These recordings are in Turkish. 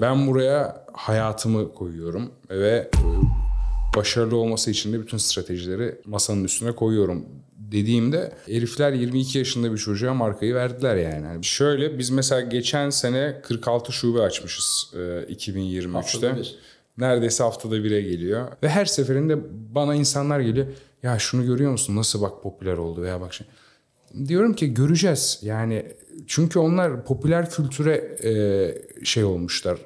Ben buraya hayatımı koyuyorum ve başarılı olması için de bütün stratejileri masanın üstüne koyuyorum dediğimde herifler 22 yaşında bir çocuğa markayı verdiler yani. Şöyle biz mesela geçen sene 46 şube açmışız 2023'te. E, Neredeyse haftada bire geliyor. Ve her seferinde bana insanlar geliyor. Ya şunu görüyor musun? Nasıl bak popüler oldu veya bak şimdi diyorum ki göreceğiz. Yani çünkü onlar popüler kültüre e, şey olmuşlar, e,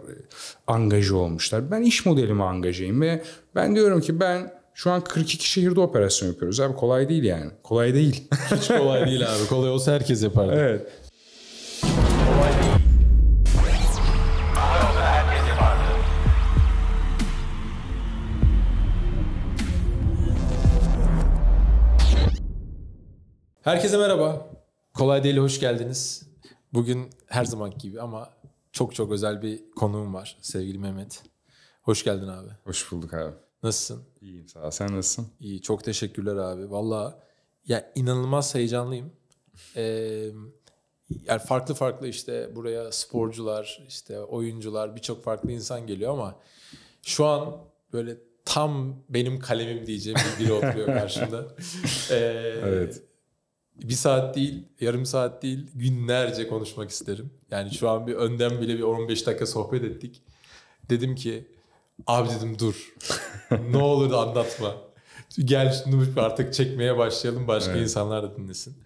angaje olmuşlar. Ben iş modelime angajıyım ve ben diyorum ki ben şu an 42 şehirde operasyon yapıyoruz abi kolay değil yani. Kolay değil. Hiç kolay değil abi. Kolay olsa herkes yapardı. Evet. Herkese merhaba. Kolay değil hoş geldiniz. Bugün her zaman gibi ama çok çok özel bir konuğum var sevgili Mehmet. Hoş geldin abi. Hoş bulduk abi. Nasılsın? İyiyim sağ ol. Sen nasılsın? İyi. Çok teşekkürler abi. Valla ya inanılmaz heyecanlıyım. Ee, yani farklı farklı işte buraya sporcular, işte oyuncular, birçok farklı insan geliyor ama şu an böyle tam benim kalemim diyeceğim biri oturuyor karşımda. Ee, evet bir saat değil, yarım saat değil, günlerce konuşmak isterim. Yani şu an bir önden bile bir 15 dakika sohbet ettik. Dedim ki abi dedim dur. ne olur anlatma. Gel şunu artık çekmeye başlayalım başka evet. insanlar da dinlesin.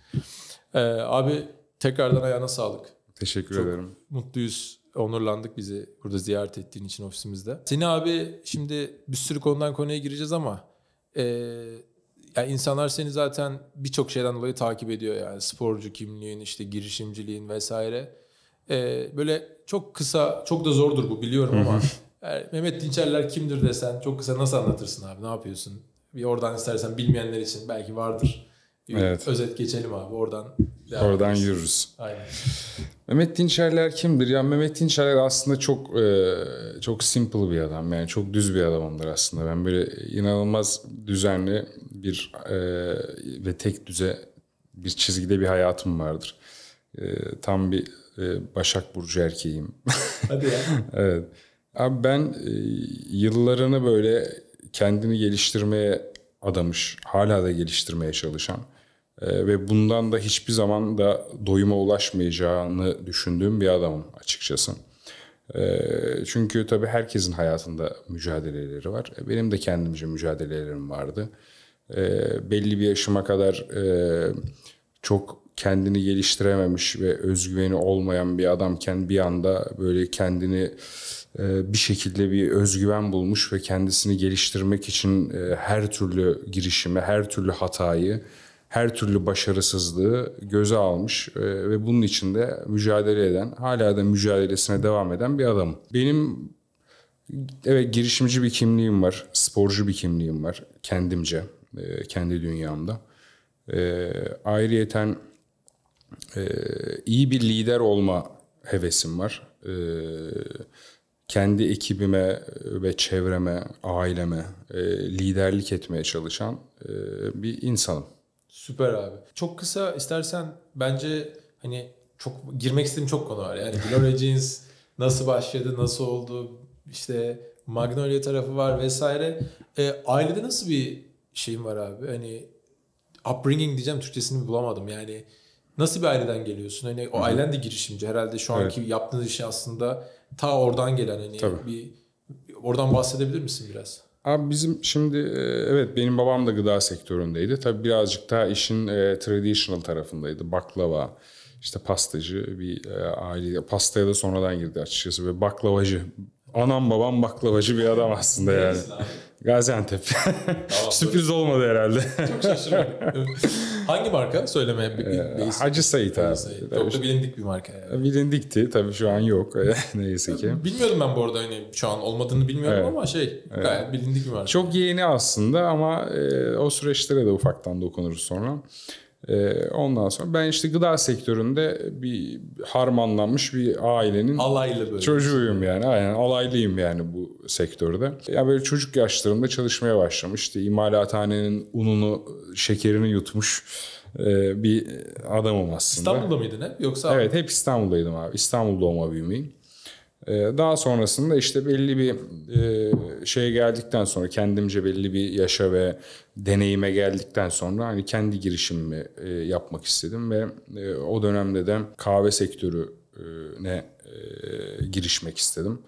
Ee, abi tekrardan ayağına sağlık. Teşekkür Çok ederim. Mutluyuz. Onurlandık bizi burada ziyaret ettiğin için ofisimizde. Seni abi şimdi bir sürü konudan konuya gireceğiz ama e, yani insanlar seni zaten birçok şeyden dolayı takip ediyor yani sporcu kimliğin işte girişimciliğin vesaire. Ee, böyle çok kısa çok da zordur bu biliyorum ama yani Mehmet Dinçerler kimdir desen çok kısa nasıl anlatırsın abi ne yapıyorsun? Bir oradan istersen bilmeyenler için belki vardır. Bir evet. Özet geçelim abi oradan. Devam oradan ederiz. yürürüz. Aynen. Mehmet Dinçerler kimdir? Ya yani Mehmet Dinçerler aslında çok e, çok simple bir adam. Yani çok düz bir adamımdır aslında. Ben böyle inanılmaz düzenli, bir e, ve tek düze bir çizgide bir hayatım vardır. E, tam bir e, Başak Burcu erkeğim. Hadi ya. evet. Abi ben e, yıllarını böyle kendini geliştirmeye adamış, hala da geliştirmeye çalışan e, ve bundan da hiçbir zaman da doyuma ulaşmayacağını düşündüğüm bir adamım açıkçası. E, çünkü tabii herkesin hayatında mücadeleleri var. E, benim de kendimce mücadelelerim vardı e, belli bir yaşıma kadar e, çok kendini geliştirememiş ve özgüveni olmayan bir adamken bir anda böyle kendini e, bir şekilde bir özgüven bulmuş ve kendisini geliştirmek için e, her türlü girişimi, her türlü hatayı, her türlü başarısızlığı göze almış e, ve bunun içinde mücadele eden, hala da mücadelesine devam eden bir adam. Benim evet girişimci bir kimliğim var, sporcu bir kimliğim var kendimce e, kendi dünyamda. E, ayrıyeten e, iyi bir lider olma hevesim var. E, kendi ekibime ve çevreme, aileme e, liderlik etmeye çalışan e, bir insanım. Süper abi. Çok kısa istersen bence hani çok girmek istediğim çok konu var. Yani Gloria Jeans nasıl başladı, nasıl oldu, işte Magnolia tarafı var vesaire. E, ailede nasıl bir şeyim var abi. Hani upbringing diyeceğim Türkçesini bulamadım. Yani nasıl bir aileden geliyorsun? Hani o Hı-hı. ailen de girişimci. Herhalde şu anki evet. yaptığınız işi aslında ta oradan gelen hani Tabii. bir oradan bahsedebilir misin biraz? Abi bizim şimdi e, evet benim babam da gıda sektöründeydi. tabi birazcık daha işin e, traditional tarafındaydı. Baklava, işte pastacı bir e, aile. Pastaya da sonradan girdi açıkçası ve baklavacı. Anam babam baklavacı bir adam aslında yani. Gaziantep. Tamam, Sürpriz böyle. olmadı herhalde. Çok şaşırdım. Hangi marka? Söylemeye ee, bir, Hacı Sait abi. Çok da bilindik bir marka. Yani. Bilindikti. Tabii şu an yok. Neyse ki. Bilmiyordum ben bu arada hani şu an olmadığını bilmiyordum evet. ama şey evet. gayet bilindik bir marka. Çok yeni aslında ama e, o süreçlere de ufaktan dokunuruz sonra. Ee, ondan sonra ben işte gıda sektöründe bir harmanlanmış bir ailenin alaylı böyle. çocuğuyum yani. Aynen alaylıyım yani bu sektörde. Ya yani böyle çocuk yaşlarımda çalışmaya başlamış. İşte imalathanenin ununu, şekerini yutmuş e, bir adamım aslında. İstanbul'da mıydın hep yoksa? Evet hep İstanbul'daydım abi. İstanbul doğma büyümeyim. Ee, daha sonrasında işte belli bir e, şeye geldikten sonra kendimce belli bir yaşa ve deneyime geldikten sonra hani kendi girişimimi e, yapmak istedim ve e, o dönemde de kahve sektörüne girişmek istedim.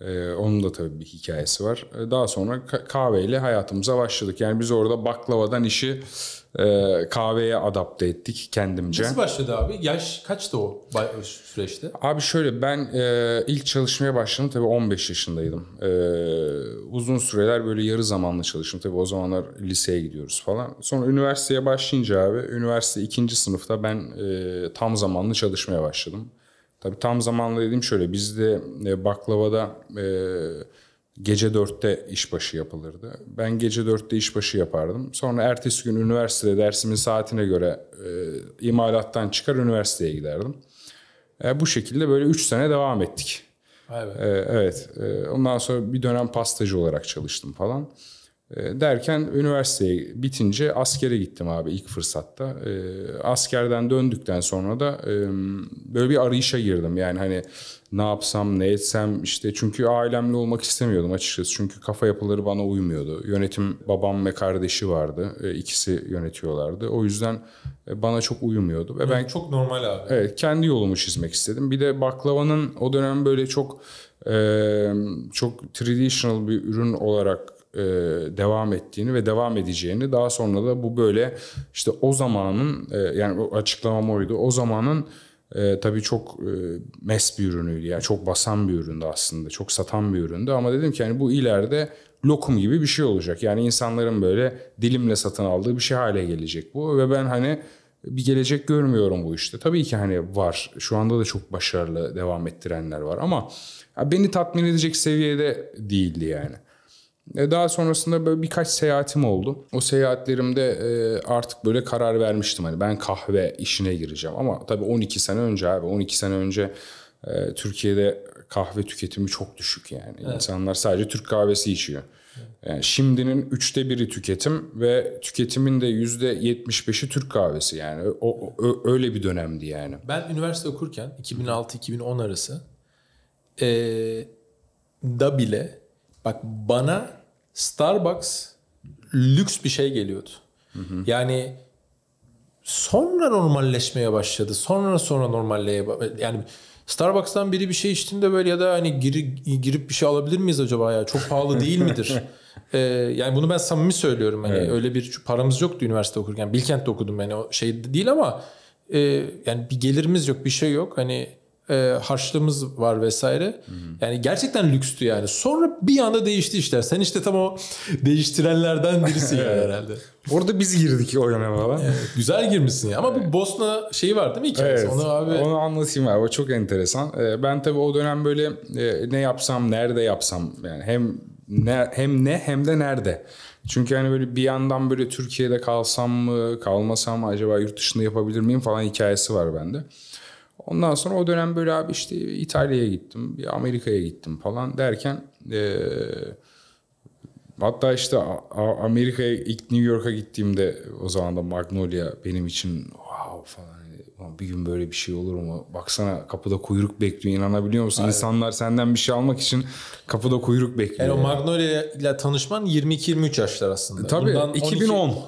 Ee, onun da tabii bir hikayesi var. Ee, daha sonra kahveyle hayatımıza başladık. Yani biz orada baklavadan işi e, kahveye adapte ettik kendimce. Nasıl başladı abi? Yaş kaçtı o süreçte? Abi şöyle ben e, ilk çalışmaya başladım tabii 15 yaşındaydım. E, uzun süreler böyle yarı zamanlı çalıştım. Tabii o zamanlar liseye gidiyoruz falan. Sonra üniversiteye başlayınca abi üniversite ikinci sınıfta ben e, tam zamanlı çalışmaya başladım. Tabii tam zamanlı dedim şöyle bizde e, baklavada e, gece dörtte işbaşı yapılırdı. Ben gece dörtte işbaşı yapardım. Sonra ertesi gün üniversitede dersimin saatine göre e, imalattan çıkar üniversiteye giderdim. E, bu şekilde böyle üç sene devam ettik. Evet. E, evet. E, ondan sonra bir dönem pastacı olarak çalıştım falan. Ee, derken üniversiteyi bitince askere gittim abi ilk fırsatta. Ee, askerden döndükten sonra da böyle bir arayışa girdim. Yani hani ne yapsam ne etsem işte çünkü ailemle olmak istemiyordum açıkçası. Çünkü kafa yapıları bana uymuyordu. Yönetim babam ve kardeşi vardı. Ee, ikisi yönetiyorlardı. O yüzden e, bana çok uyumuyordu. Ve ben çok normal abi. Evet kendi yolumu çizmek istedim. Bir de baklavanın o dönem böyle çok çok traditional bir ürün olarak e, devam ettiğini ve devam edeceğini daha sonra da bu böyle işte o zamanın e, yani açıklamam oydu o zamanın e, tabii çok e, mes bir ürünüydü yani çok basan bir üründü aslında çok satan bir üründü ama dedim ki yani bu ileride lokum gibi bir şey olacak yani insanların böyle dilimle satın aldığı bir şey hale gelecek bu ve ben hani bir gelecek görmüyorum bu işte. Tabii ki hani var. Şu anda da çok başarılı devam ettirenler var ama beni tatmin edecek seviyede değildi yani. E, daha sonrasında böyle birkaç seyahatim oldu. O seyahatlerimde e, artık böyle karar vermiştim. Hani ben kahve işine gireceğim. Ama tabii 12 sene önce abi 12 sene önce e, Türkiye'de kahve tüketimi çok düşük yani. Evet. İnsanlar sadece Türk kahvesi içiyor. Yani şimdinin üçte biri tüketim ve tüketimin de yüzde yetmiş beşi Türk kahvesi yani. O, o, öyle bir dönemdi yani. Ben üniversite okurken 2006-2010 arası e, da bile bak bana Starbucks lüks bir şey geliyordu. Hı hı. Yani sonra normalleşmeye başladı. Sonra sonra normalleşmeye yani Starbucks'tan biri bir şey içtiğinde böyle ya da hani girip, girip bir şey alabilir miyiz acaba ya? Çok pahalı değil midir? ee, yani bunu ben samimi söylüyorum. Hani evet. öyle bir paramız yoktu üniversite okurken. Bilkent'te okudum yani o şey değil ama e, yani bir gelirimiz yok, bir şey yok. Hani e, harçlığımız var vesaire. Hı hı. Yani gerçekten lükstü yani. Sonra bir anda değişti işler. Sen işte tam o değiştirenlerden birisin yani herhalde. Orada biz girdik o yana falan. Evet, güzel girmişsin ya. Ama evet. bu Bosna şeyi var değil mi hikayesi? Evet, onu, abi... onu anlatayım abi. O çok enteresan. E, ben tabii o dönem böyle e, ne yapsam, nerede yapsam yani hem ne, hem ne hem de nerede. Çünkü hani böyle bir yandan böyle Türkiye'de kalsam mı, kalmasam mı acaba yurt dışında yapabilir miyim falan hikayesi var bende. Ondan sonra o dönem böyle abi işte İtalya'ya gittim, bir Amerika'ya gittim falan derken e, hatta işte Amerika'ya ilk New York'a gittiğimde o zaman da Magnolia benim için wow falan bir gün böyle bir şey olur mu? Baksana kapıda kuyruk bekliyor inanabiliyor musun? Aynen. İnsanlar senden bir şey almak için kapıda kuyruk bekliyor. Yani o Magnolia ile tanışman 22-23 yaşlar aslında. E, tabii Bundan 2010. 12...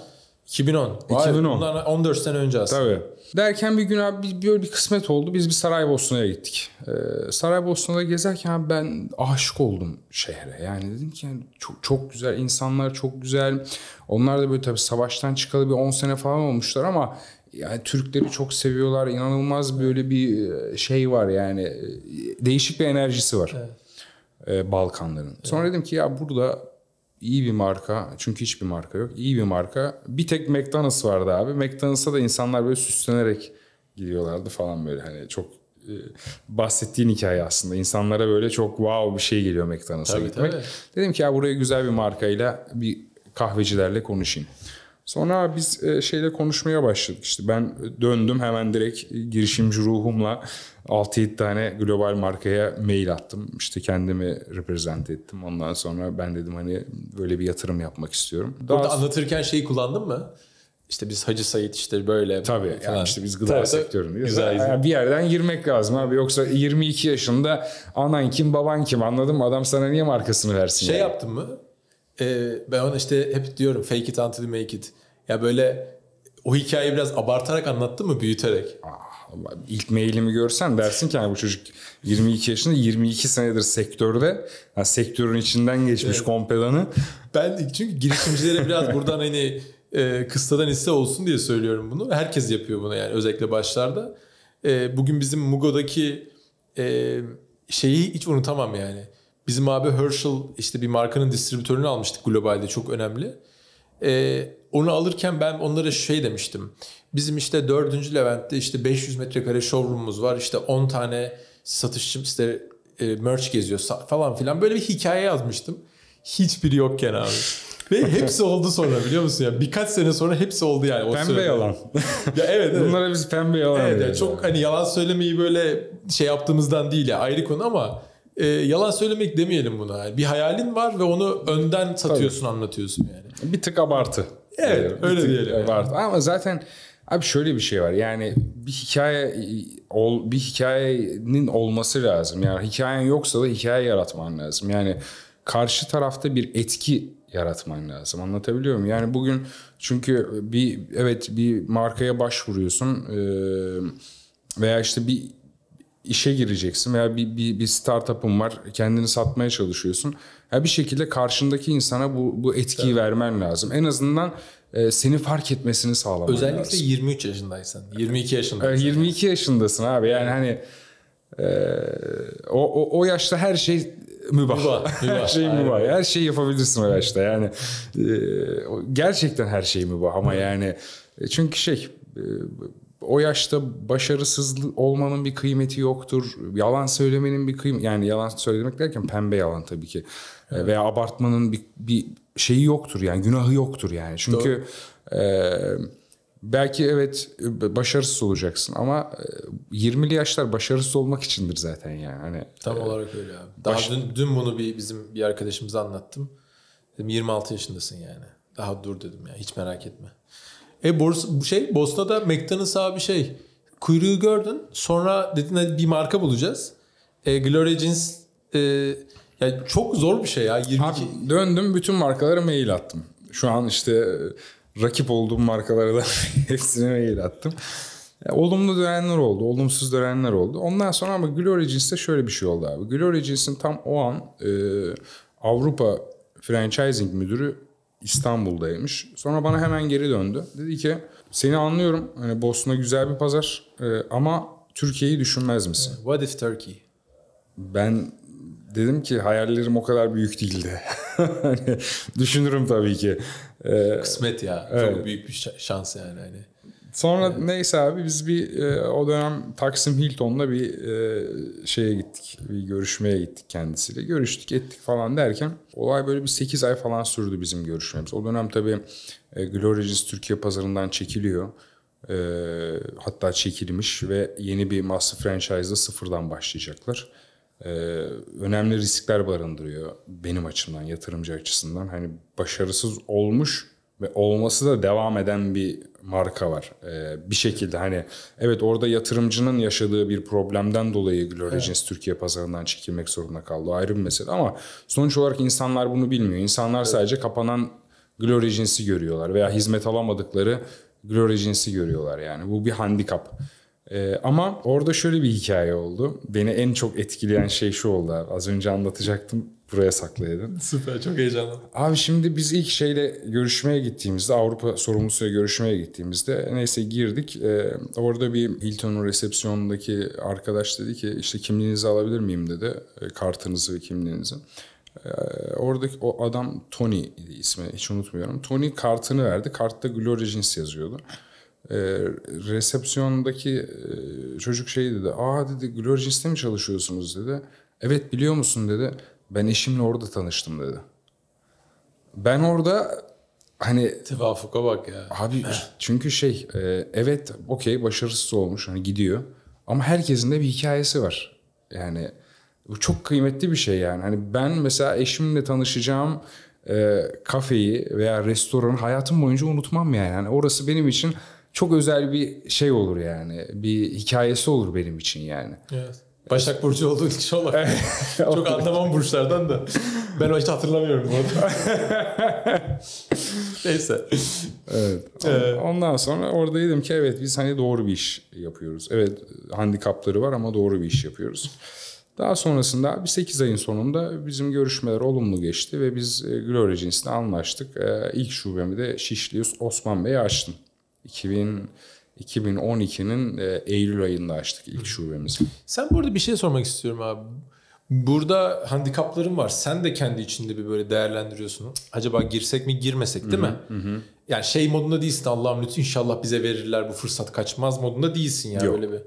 2010. Vay, 2010. Bundan 14 sene önce aslında. Tabii. Derken bir gün abi böyle bir kısmet oldu. Biz bir Saraybosna'ya gittik. Ee, Saraybosna'da gezerken ben aşık oldum şehre. Yani dedim ki yani çok, çok güzel insanlar çok güzel. Onlar da böyle tabii savaştan çıkalı bir 10 sene falan olmuşlar ama yani Türkleri çok seviyorlar. İnanılmaz böyle bir e, şey var yani e, değişik bir enerjisi var. Evet. E, Balkanların. Sonra evet. dedim ki ya burada iyi bir marka çünkü hiçbir marka yok. İyi bir marka. Bir tek McDonald's vardı abi. McDonald's'a da insanlar böyle süslenerek gidiyorlardı falan böyle hani çok e, bahsettiğin hikaye aslında. İnsanlara böyle çok wow bir şey geliyor McDonald's'a tabii, gitmek. Tabii. Dedim ki ya buraya güzel bir markayla bir kahvecilerle konuşayım. Sonra biz e, şeyle konuşmaya başladık işte ben döndüm hemen direkt girişimci ruhumla 6-7 tane global markaya mail attım. İşte kendimi reprezent ettim. Ondan sonra ben dedim hani böyle bir yatırım yapmak istiyorum. Daha Burada sonra... anlatırken şeyi kullandın mı? İşte biz Hacı Sayit işte böyle Tabii falan. yani işte biz gıda tabii, sektöründeyiz. Güzel, güzel. Bir yerden girmek lazım abi. Yoksa 22 yaşında anan kim baban kim anladın mı? Adam sana niye markasını versin? Şey yani? yaptın mı? Ee, ben ona işte hep diyorum fake it until you make it. Ya böyle o hikayeyi biraz abartarak anlattı mı büyüterek? Ah, ilk mailimi görsen dersin ki yani bu çocuk 22 yaşında 22 senedir sektörde yani sektörün içinden geçmiş evet. kompedanı. Ben çünkü girişimcilere biraz buradan hani e, kıstadan hisse olsun diye söylüyorum bunu. Herkes yapıyor bunu yani özellikle başlarda. E, bugün bizim Mugo'daki e, şeyi hiç unutamam yani. Bizim abi Herschel işte bir markanın distribütörünü almıştık globalde çok önemli. E, onu alırken ben onlara şey demiştim. Bizim işte 4. Levent'te işte 500 metrekare showroom'umuz var. İşte 10 tane satışçım işte e, merch geziyor falan filan. Böyle bir hikaye yazmıştım. Hiçbiri yokken abi. Ve hepsi oldu sonra biliyor musun Yani birkaç sene sonra hepsi oldu yani. O pembe yalan. ya evet, evet. Bunlara biz pembe yalan. Evet, yani. çok hani yalan söylemeyi böyle şey yaptığımızdan değil ya ayrı konu ama e, yalan söylemek demeyelim buna. Bir hayalin var ve onu önden satıyorsun, Tabii. anlatıyorsun yani. Bir tık abartı. Evet, yani, öyle diyelim. Abartı. Yani. Ama zaten abi şöyle bir şey var. Yani bir hikaye ol, bir hikayenin olması lazım. Yani hikayen yoksa da hikaye yaratman lazım. Yani karşı tarafta bir etki yaratman lazım. Anlatabiliyor muyum? Yani bugün çünkü bir evet bir markaya başvuruyorsun veya işte bir işe gireceksin veya bir, bir, bir startup'ın var kendini satmaya çalışıyorsun. Ya bir şekilde karşındaki insana bu, bu etkiyi Tabii. vermen lazım. En azından e, seni fark etmesini sağlaman Özellikle lazım. Özellikle 23 yaşındaysan, 22 yaşındaysan. 22 yaşındasın abi yani hani e, o, o, o yaşta her şey mübah. mübah, mübah. her şey Aynen. mübah. Her şeyi yapabilirsin o yaşta yani. E, gerçekten her şey mübah ama yani e, çünkü şey e, o yaşta başarısız olmanın bir kıymeti yoktur. Yalan söylemenin bir kıymeti yani yalan söylemek derken pembe yalan tabii ki. E, evet. Veya abartmanın bir, bir şeyi yoktur yani günahı yoktur yani. Çünkü e, belki evet e, başarısız olacaksın ama 20'li e, yaşlar başarısız olmak içindir zaten yani. Hani tam e, olarak öyle abi. Daha baş... dün, dün bunu bir bizim bir arkadaşımıza anlattım. Dedim 26 yaşındasın yani. Daha dur dedim ya hiç merak etme. E Bors, bu şey Bosna'da McDonald's abi şey kuyruğu gördün sonra dedin hadi bir marka bulacağız. E, Glory Jeans e, yani çok zor bir şey ya. 22... Abi döndüm bütün markalara mail attım. Şu an işte e, rakip olduğum markalara da hepsine mail attım. Olumlu dönenler oldu, olumsuz dönenler oldu. Ondan sonra ama Glory Jeans'te şöyle bir şey oldu abi. Glory Jeans'in tam o an e, Avrupa Franchising Müdürü İstanbul'daymış. Sonra bana hemen geri döndü. Dedi ki seni anlıyorum. Hani Bosna güzel bir pazar e, ama Türkiye'yi düşünmez misin? What if Turkey? Ben dedim ki hayallerim o kadar büyük değildi. Hani düşünürüm tabii ki. Ee, Kısmet ya. Evet. Çok büyük bir şans yani. Hani. Sonra evet. neyse abi biz bir e, o dönem Taksim Hilton'la bir e, şeye gittik. Bir görüşmeye gittik kendisiyle. Görüştük ettik falan derken olay böyle bir 8 ay falan sürdü bizim görüşmemiz. O dönem tabii e, Glorigis Türkiye pazarından çekiliyor. E, hatta çekilmiş ve yeni bir master franchise'da sıfırdan başlayacaklar. E, önemli riskler barındırıyor benim açımdan, yatırımcı açısından. Hani başarısız olmuş ve olması da devam eden bir marka var. Ee, bir şekilde hani evet orada yatırımcının yaşadığı bir problemden dolayı Gloregins evet. Türkiye pazarından çekilmek zorunda kaldı. ayrı bir mesele ama sonuç olarak insanlar bunu bilmiyor. İnsanlar evet. sadece kapanan Gloregins'i görüyorlar veya hizmet alamadıkları Gloregins'i görüyorlar yani. Bu bir handikap. Ee, ama orada şöyle bir hikaye oldu. Beni en çok etkileyen şey şu oldu abi. Az önce anlatacaktım. Buraya saklaydın. Süper çok heyecanlı. Abi şimdi biz ilk şeyle görüşmeye gittiğimizde Avrupa sorumlusuyla görüşmeye gittiğimizde neyse girdik. Ee, orada bir Hilton'un resepsiyonundaki arkadaş dedi ki işte kimliğinizi alabilir miyim dedi. Ee, kartınızı ve kimliğinizi. Ee, oradaki o adam Tony ismi hiç unutmuyorum. Tony kartını verdi. Kartta Glory Jeans yazıyordu. Ee, e, resepsiyondaki çocuk şey dedi. Aa dedi Glorgis'te mi çalışıyorsunuz dedi. Evet biliyor musun dedi. Ben eşimle orada tanıştım dedi. Ben orada hani... Tevafuka bak ya. Abi çünkü şey e, evet okey başarısız olmuş hani gidiyor. Ama herkesin de bir hikayesi var. Yani bu çok kıymetli bir şey yani. Hani ben mesela eşimle tanışacağım e, kafeyi veya restoranı hayatım boyunca unutmam yani. yani. Orası benim için çok özel bir şey olur yani. Bir hikayesi olur benim için yani. Evet. Başak Burcu olduğu için olabilir. çok anlamam burçlardan da. Ben o işte hatırlamıyorum bu arada. Neyse. Evet. Ee, ondan sonra orada dedim ki evet biz hani doğru bir iş yapıyoruz. Evet handikapları var ama doğru bir iş yapıyoruz. Daha sonrasında bir 8 ayın sonunda bizim görüşmeler olumlu geçti ve biz e, Glory Agency'ne anlaştık. E, ilk şubemi de Şişli Osman Bey'e açtım. 2000 2012'nin e, Eylül ayında açtık ilk şubemizi. Sen burada bir şey sormak istiyorum abi. Burada handikapların var. Sen de kendi içinde bir böyle değerlendiriyorsun. Acaba girsek mi girmesek değil hı -hı, mi? Hı. Yani şey modunda değilsin Allah'ım lütfen inşallah bize verirler bu fırsat kaçmaz modunda değilsin yani böyle bir.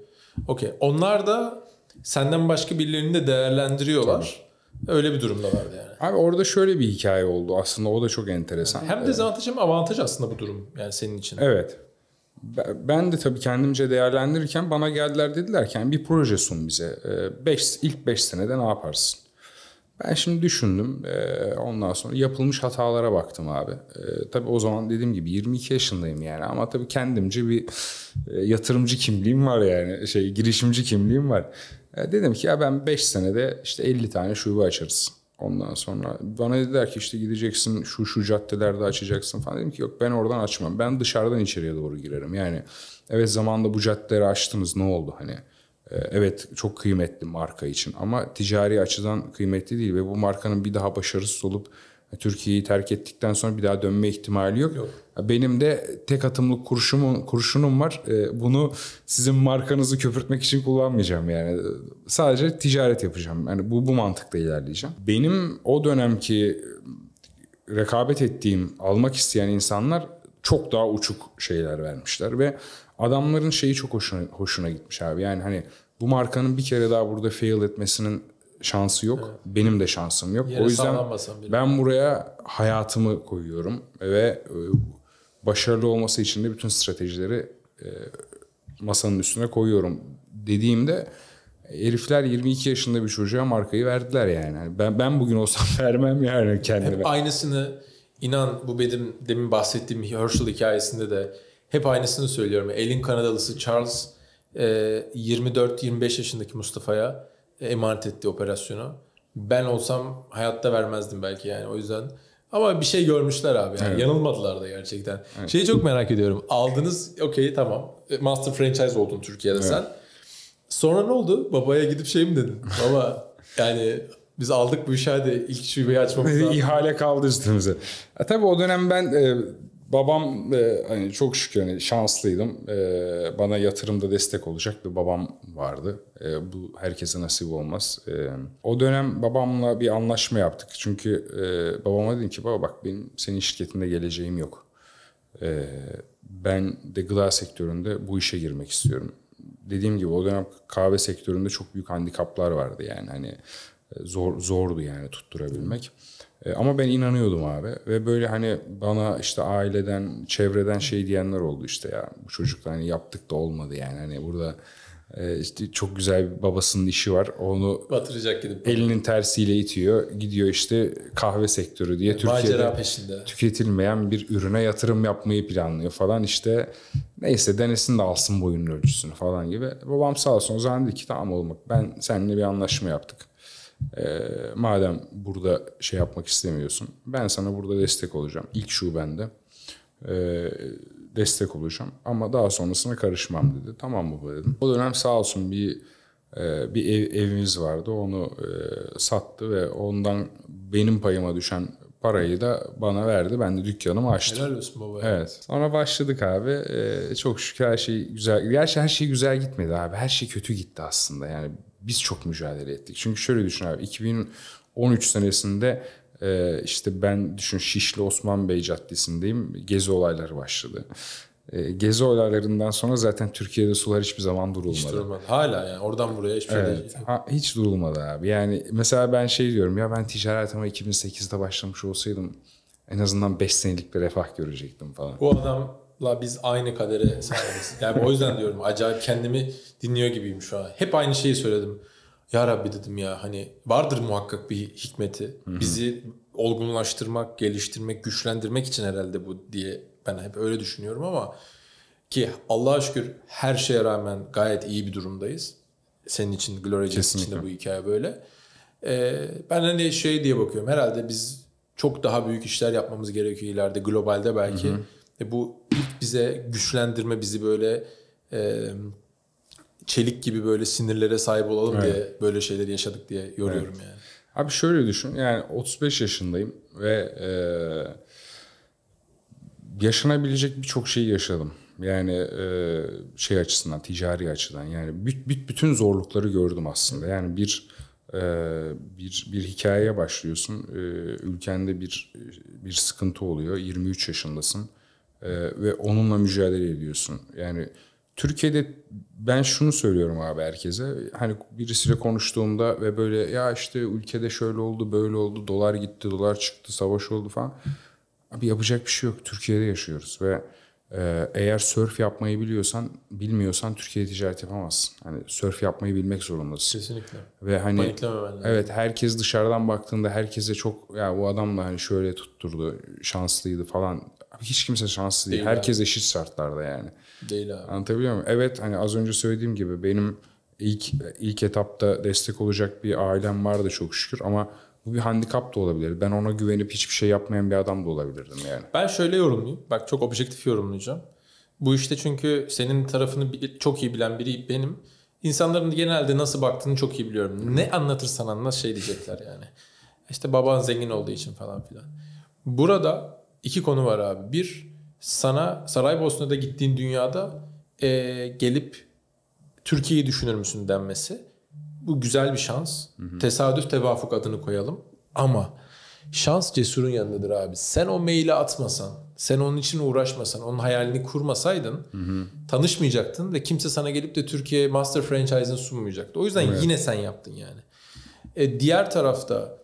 Okey. Onlar da senden başka birilerini de değerlendiriyorlar. Tabii. Öyle bir durumda vardı yani. Abi orada şöyle bir hikaye oldu aslında o da çok enteresan. Yani hem ee, dezavantaj hem avantaj aslında bu durum yani senin için. Evet. Ben de tabii kendimce değerlendirirken bana geldiler dediler ki yani bir proje sun bize. Ee, beş, ilk 5 senede ne yaparsın? Ben şimdi düşündüm. E, ondan sonra yapılmış hatalara baktım abi. E, tabii o zaman dediğim gibi 22 yaşındayım yani ama tabii kendimce bir e, yatırımcı kimliğim var yani. Şey girişimci kimliğim var. dedim ki ya ben 5 senede işte 50 tane şube açarız. Ondan sonra bana dediler ki işte gideceksin şu şu caddelerde açacaksın falan. Dedim ki yok ben oradan açmam. Ben dışarıdan içeriye doğru girerim. Yani evet zamanda bu caddeleri açtınız ne oldu hani. Ee, evet çok kıymetli marka için ama ticari açıdan kıymetli değil ve bu markanın bir daha başarısız olup e, Türkiye'yi terk ettikten sonra bir daha dönme ihtimali yok. yok. Benim de tek atımlık kurşumum kurşunum var. Ee, bunu sizin markanızı köpürtmek için kullanmayacağım yani. Sadece ticaret yapacağım. Yani bu, bu mantıkla ilerleyeceğim. Benim o dönemki rekabet ettiğim, almak isteyen insanlar çok daha uçuk şeyler vermişler ve adamların şeyi çok hoşuna, hoşuna gitmiş abi. Yani hani bu markanın bir kere daha burada fail etmesinin şansı yok. Evet. Benim de şansım yok. Yere o yüzden ben buraya hayatımı koyuyorum ve e, başarılı olması için de bütün stratejileri e, masanın üstüne koyuyorum dediğimde Herifler 22 yaşında bir çocuğa markayı verdiler yani. Hani ben ben bugün olsam vermem yani kendime. Hep aynısını inan bu benim demin bahsettiğim Herschel hikayesinde de hep aynısını söylüyorum. Elin Kanadalısı Charles 24-25 e, yaşındaki Mustafa'ya e, emanet etti operasyonu. Ben olsam hayatta vermezdim belki yani o yüzden. Ama bir şey görmüşler abi yani evet. yanılmadılar da gerçekten. Evet. Şeyi çok merak ediyorum. Aldınız okey tamam. E, master franchise oldun Türkiye'de evet. sen. Sonra ne oldu? Babaya gidip şey mi dedin? Baba yani biz aldık bu işi hadi ilk şubeyi açmamız lazım. İhale kaldı üstümüze. E, tabii o dönem ben e, babam e, hani çok şükür hani şanslıydım. E, bana yatırımda destek olacak bir babam vardı. E, bu herkese nasip olmaz. E, o dönem babamla bir anlaşma yaptık. Çünkü e, babama dedim ki baba bak benim senin şirketinde geleceğim yok. E, ben de gıda sektöründe bu işe girmek istiyorum. Dediğim gibi o dönem kahve sektöründe çok büyük handikaplar vardı yani hani e, zor zordu yani tutturabilmek. Evet. E, ama ben inanıyordum abi ve böyle hani bana işte aileden, çevreden şey diyenler oldu işte ya bu çocuk hani yaptık da olmadı yani hani burada e, işte çok güzel bir babasının işi var. Onu batıracak gidip elinin tersiyle itiyor. Gidiyor işte kahve sektörü diye yani Türkiye'de peşinde. tüketilmeyen bir ürüne yatırım yapmayı planlıyor falan işte. Neyse denesin de alsın boyunun ölçüsünü falan gibi. Babam sağ olsun o zaman dedi ki tamam oğlum ben seninle bir anlaşma yaptık. E, madem burada şey yapmak istemiyorsun ben sana burada destek olacağım. İlk şu bende e, destek olacağım ama daha sonrasına karışmam dedi. Tamam baba dedim. O dönem sağ olsun bir e, bir ev, evimiz vardı onu e, sattı ve ondan benim payıma düşen parayı da bana verdi. Ben de dükkanımı açtım. Helal olsun baba. Evet. Sonra başladık abi. Ee, çok şükür her şey güzel. Gerçi her şey güzel gitmedi abi. Her şey kötü gitti aslında. Yani biz çok mücadele ettik. Çünkü şöyle düşün abi 2013 senesinde e, işte ben düşün Şişli Osman Bey Caddesi'ndeyim. Gezi olayları başladı. E, gezi olaylarından sonra zaten Türkiye'de sular hiçbir zaman durulmadı. Hiç durulmadı. Hala yani oradan buraya hiçbir şey evet, şey değil. hiç durulmadı abi. Yani mesela ben şey diyorum ya ben ticaret ama 2008'de başlamış olsaydım en azından 5 senelik bir refah görecektim falan. Bu adam la biz aynı kadere sahibiz. Yani o yüzden diyorum acayip kendimi dinliyor gibiyim şu an. Hep aynı şeyi söyledim. Ya Rabbi dedim ya hani vardır muhakkak bir hikmeti. Bizi olgunlaştırmak, geliştirmek, güçlendirmek için herhalde bu diye ben hep öyle düşünüyorum ama ki Allah'a şükür her şeye rağmen gayet iyi bir durumdayız. Senin için Glory için de bu hikaye böyle. Ee, ben hani şey diye bakıyorum herhalde biz çok daha büyük işler yapmamız gerekiyor ileride globalde belki. Hı-hı e bu ilk bize güçlendirme bizi böyle e, çelik gibi böyle sinirlere sahip olalım evet. diye böyle şeyleri yaşadık diye yoruyorum evet. yani. Abi şöyle düşün yani 35 yaşındayım ve e, yaşanabilecek birçok şeyi yaşadım. Yani e, şey açısından, ticari açıdan yani büt, büt, bütün zorlukları gördüm aslında. Yani bir e, bir bir hikayeye başlıyorsun, e, ülkende bir bir sıkıntı oluyor, 23 yaşındasın ee, ve onunla mücadele ediyorsun. Yani Türkiye'de ben şunu söylüyorum abi herkese. Hani birisiyle konuştuğumda ve böyle ya işte ülkede şöyle oldu, böyle oldu, dolar gitti, dolar çıktı, savaş oldu falan. Abi yapacak bir şey yok. Türkiye'de yaşıyoruz ve e, eğer sörf yapmayı biliyorsan, bilmiyorsan Türkiye'de ticaret yapamazsın. Hani sörf yapmayı bilmek zorundasın. Kesinlikle. Ve hani evet herkes dışarıdan baktığında herkese çok ya bu adam da hani şöyle tutturdu, şanslıydı falan hiç kimse şanslı değil. değil Herkes abi. eşit şartlarda yani. Değil abi. Anlatabiliyor muyum? Evet hani az önce söylediğim gibi benim ilk ilk etapta destek olacak bir ailem vardı çok şükür ama bu bir handikap da olabilir. Ben ona güvenip hiçbir şey yapmayan bir adam da olabilirdim yani. Ben şöyle yorumlayayım. Bak çok objektif yorumlayacağım. Bu işte çünkü senin tarafını çok iyi bilen biri benim. İnsanların genelde nasıl baktığını çok iyi biliyorum. Ne anlatırsan anlat şey diyecekler yani. İşte baban zengin olduğu için falan filan. Burada iki konu var abi. Bir, sana Saraybosna'da gittiğin dünyada e, gelip Türkiye'yi düşünür müsün denmesi. Bu güzel bir şans. Hı hı. Tesadüf tevafuk adını koyalım. Ama şans cesurun yanındadır abi. Sen o maili atmasan, sen onun için uğraşmasan, onun hayalini kurmasaydın hı hı. tanışmayacaktın ve kimse sana gelip de Türkiye Master Franchise'ını sunmayacaktı. O yüzden evet. yine sen yaptın yani. E, diğer tarafta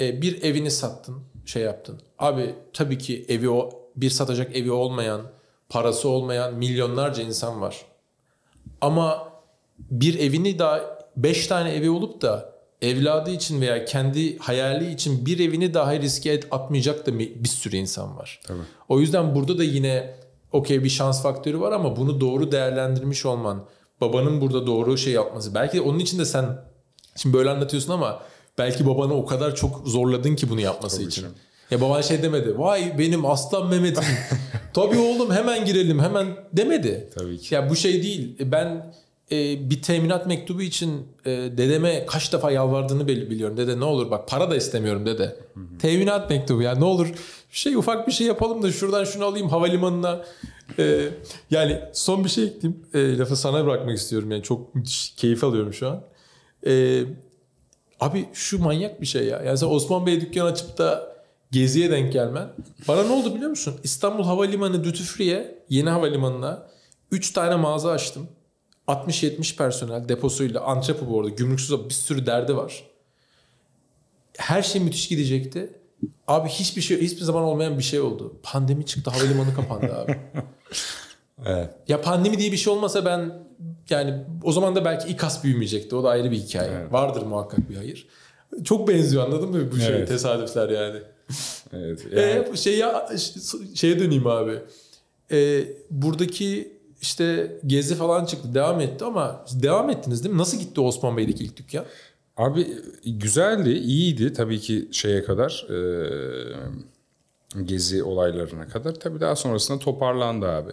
e, bir evini sattın şey yaptın. Abi tabii ki evi o bir satacak evi olmayan, parası olmayan milyonlarca insan var. Ama bir evini daha beş tane evi olup da evladı için veya kendi hayali için bir evini dahi riske atmayacak da bir sürü insan var. Tabii. O yüzden burada da yine okey bir şans faktörü var ama bunu doğru değerlendirmiş olman, babanın burada doğru şey yapması. Belki onun için de sen şimdi böyle anlatıyorsun ama Belki babanı o kadar çok zorladın ki bunu yapması Tabii için. Canım. Ya baban şey demedi. Vay benim aslan Mehmet'im. Tabii oğlum hemen girelim hemen demedi. Tabii ki. Ya bu şey değil. E, ben e, bir teminat mektubu için e, dedeme kaç defa yalvardığını biliyorum. Dede ne olur bak para da istemiyorum dede. Teminat mektubu ya ne olur şey ufak bir şey yapalım da şuradan şunu alayım havalimanına. E, yani son bir şey ekleyeyim. E, lafı sana bırakmak istiyorum yani çok keyif alıyorum şu an. E, Abi şu manyak bir şey ya. Yani sen Osman Bey dükkan açıp da geziye denk gelmen. Bana ne oldu biliyor musun? İstanbul Havalimanı Dütüfriye yeni havalimanına 3 tane mağaza açtım. 60-70 personel deposuyla antrepo bu arada gümrüksüz bir sürü derdi var. Her şey müthiş gidecekti. Abi hiçbir şey hiçbir zaman olmayan bir şey oldu. Pandemi çıktı havalimanı kapandı abi. evet. Ya pandemi diye bir şey olmasa ben yani o zaman da belki İKAS büyümeyecekti. O da ayrı bir hikaye. Evet. Vardır muhakkak bir hayır. Çok benziyor anladın mı bu şey, evet. şey tesadüfler yani. evet. Ee, yani... E, şey ya şeye döneyim abi. E, buradaki işte gezi falan çıktı devam etti ama devam ettiniz değil mi? Nasıl gitti Osman Bey'deki ilk dükkan? Abi güzeldi, iyiydi tabii ki şeye kadar e, gezi olaylarına kadar. Tabii daha sonrasında toparlandı abi.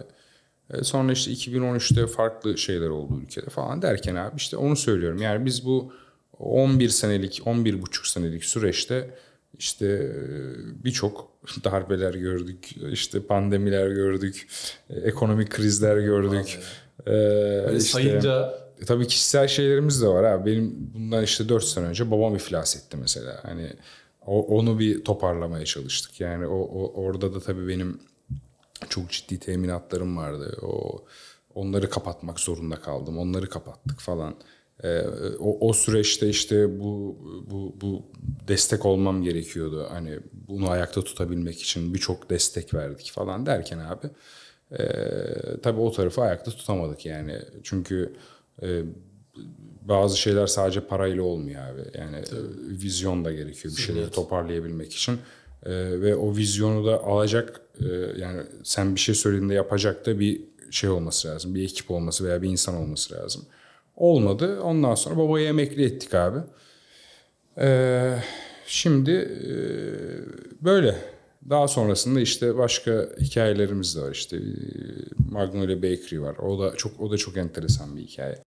E, sonra işte 2013'te farklı şeyler oldu ülkede falan derken abi işte onu söylüyorum. Yani biz bu 11 senelik, 11 buçuk senelik süreçte işte e, birçok darbeler gördük, işte pandemiler gördük, e, ekonomik krizler gördük. Ee, işte, sayınca tabii kişisel şeylerimiz de var abi. Benim bundan işte 4 sene önce babam iflas etti mesela. Hani onu bir toparlamaya çalıştık. Yani o, o orada da tabii benim çok ciddi teminatlarım vardı. O onları kapatmak zorunda kaldım. Onları kapattık falan. Ee, o, o süreçte işte bu, bu bu destek olmam gerekiyordu. Hani bunu ayakta tutabilmek için birçok destek verdik falan derken abi. E, tabii o tarafı ayakta tutamadık yani. Çünkü e, bazı şeyler sadece parayla olmuyor abi. Yani tabii. E, vizyon da gerekiyor bir şeyleri toparlayabilmek için. Ee, ve o vizyonu da alacak e, yani sen bir şey söylediğinde yapacak da bir şey olması lazım. Bir ekip olması veya bir insan olması lazım. Olmadı. Ondan sonra babayı emekli ettik abi. Ee, şimdi e, böyle. Daha sonrasında işte başka hikayelerimiz de var. İşte e, Magnolia Bakery var. O da çok o da çok enteresan bir hikaye.